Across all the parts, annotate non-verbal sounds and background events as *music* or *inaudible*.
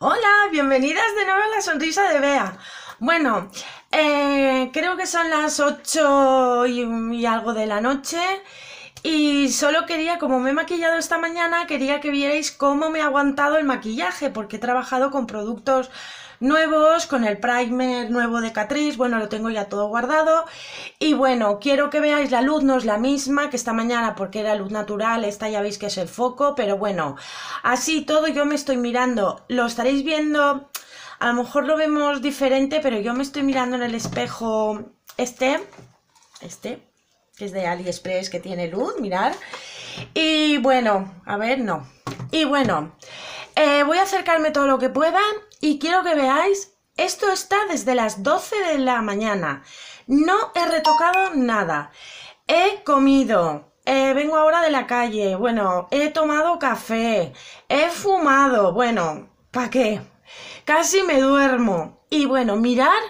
Hola, bienvenidas de nuevo a la sonrisa de Bea. Bueno, eh, creo que son las 8 y, y, algo de la noche y solo quería, como me he maquillado esta mañana, quería que vierais cómo me ha aguantado el maquillaje porque he trabajado con productos nuevos, con el primer nuevo de Catrice, bueno, lo tengo ya todo guardado. Y bueno, quiero que veáis, la luz no es la misma que esta mañana porque era luz natural, esta ya veis que es el foco, pero bueno, así todo yo me estoy mirando, lo estaréis viendo, a lo mejor lo vemos diferente, pero yo me estoy mirando en el espejo este, este, que es de AliExpress, que tiene luz, mirar. Y bueno, a ver, no. Y bueno, eh, voy a acercarme todo lo que pueda y quiero que veáis, esto está desde las 12 de la mañana. No he retocado nada. He comido, eh, vengo ahora de la calle, bueno, he tomado café, he fumado, bueno, ¿para qué? Casi me duermo. Y bueno, mirar,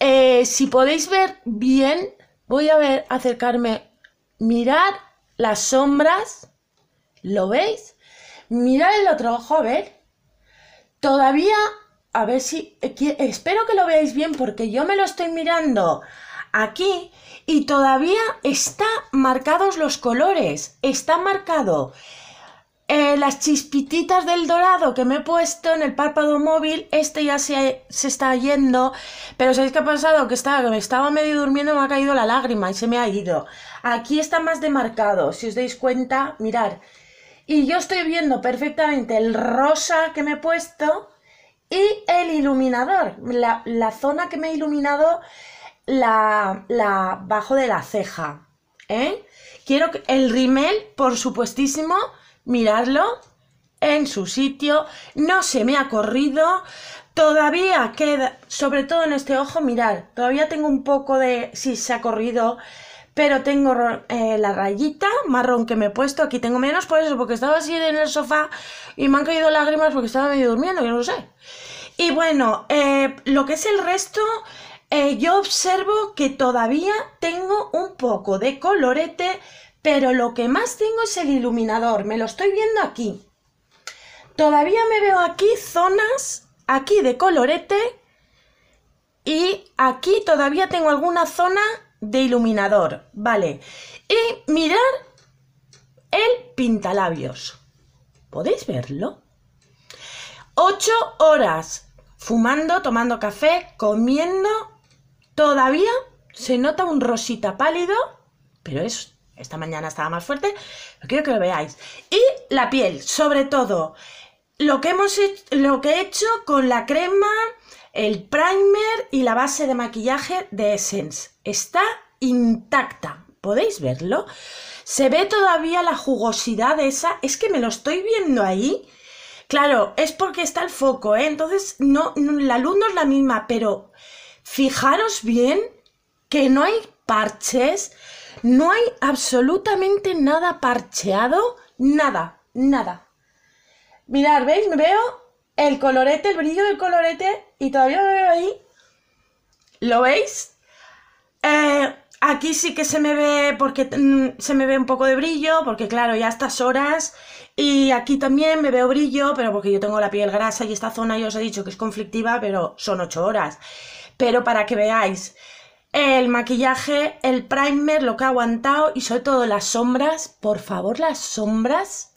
eh, si podéis ver bien, voy a ver, acercarme, mirar las sombras, ¿lo veis? mirar el otro ojo, a ver. Todavía, a ver si, eh, espero que lo veáis bien porque yo me lo estoy mirando aquí y todavía está marcados los colores, está marcado eh, las chispititas del dorado que me he puesto en el párpado móvil, este ya se, se está yendo, pero ¿sabéis qué ha pasado? Que, estaba, me estaba medio durmiendo, me ha caído la lágrima y se me ha ido. Aquí está más demarcado, si os dais cuenta, mirar y yo estoy viendo perfectamente el rosa que me he puesto y el iluminador, la, la zona que me he iluminado la, la bajo de la ceja. ¿eh? Quiero que el rimel, por supuestísimo, mirarlo en su sitio. No se me ha corrido. Todavía queda, sobre todo en este ojo, mirar, todavía tengo un poco de si se ha corrido pero tengo eh, la rayita marrón que me he puesto, aquí tengo menos por eso, porque estaba así en el sofá y me han caído lágrimas porque estaba medio durmiendo, yo no lo sé. Y bueno, eh, lo que es el resto, eh, yo observo que todavía tengo un poco de colorete, pero lo que más tengo es el iluminador, me lo estoy viendo aquí. Todavía me veo aquí zonas, aquí de colorete, y aquí todavía tengo alguna zona de iluminador, ¿vale? Y mirar el pintalabios. ¿Podéis verlo? Ocho horas fumando, tomando café, comiendo. Todavía se nota un rosita pálido, pero es, esta mañana estaba más fuerte. quiero que lo veáis. Y la piel, sobre todo. Lo que, hemos, lo que he hecho con la crema, el primer y la base de maquillaje de Essence. Está intacta. ¿Podéis verlo? Se ve todavía la jugosidad de esa. Es que me lo estoy viendo ahí. Claro, es porque está el foco, ¿eh? Entonces, la luz no es la misma, pero fijaros bien que no hay parches, no hay absolutamente nada parcheado, nada, nada. Mirad, ¿veis? Me veo el colorete, el brillo del colorete, y todavía me veo ahí. ¿Lo veis? Eh, aquí sí que se me ve porque mm, se me ve un poco de brillo, porque claro, ya estas horas. Y aquí también me veo brillo, pero porque yo tengo la piel grasa y esta zona yo os he dicho que es conflictiva, pero son 8 horas. Pero para que veáis, el maquillaje, el primer, lo que ha aguantado y sobre todo las sombras, por favor, las sombras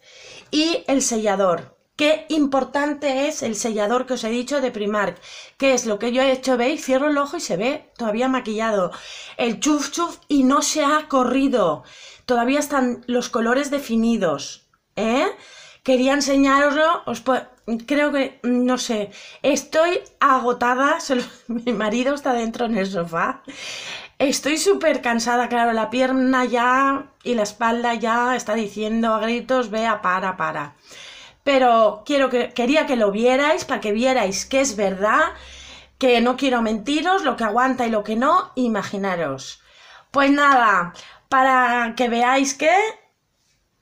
y el sellador. Qué importante es el sellador que os he dicho de Primark, que es lo que yo he hecho, veis, cierro el ojo y se ve todavía maquillado. El chuf chuf y no se ha corrido. Todavía están los colores definidos, ¿eh? Quería enseñároslo, os creo que, mm, no sé, estoy agotada, *laughs* mi marido está dentro en el sofá. Estoy súper cansada, claro, la pierna ya y la espalda ya está diciendo a gritos, vea, para, para pero quiero que, quería que lo vierais para que vierais que es verdad, que no quiero mentiros, lo que aguanta y lo que no, imaginaros. Pues nada, para que veáis que,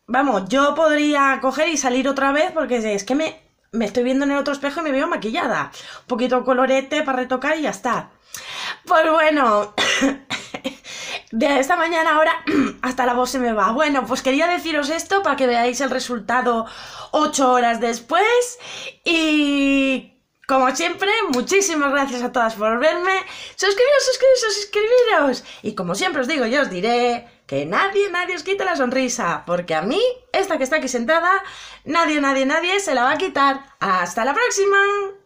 vamos, yo podría coger y salir otra vez porque es que me, me estoy viendo en el otro espejo y me veo maquillada. Un poquito colorete para retocar y ya está. Pues bueno. *coughs* de esta mañana ahora *clears throat* hasta la voz se me va. Bueno, pues quería deciros esto para que veáis el resultado 8 horas después y como siempre, muchísimas gracias a todas por verme. Suscribiros, suscribiros, suscribiros. Y como siempre os digo, yo os diré que nadie, nadie os quite la sonrisa. Porque a mí, esta que está aquí sentada, nadie, nadie, nadie se la va a quitar. ¡Hasta la próxima!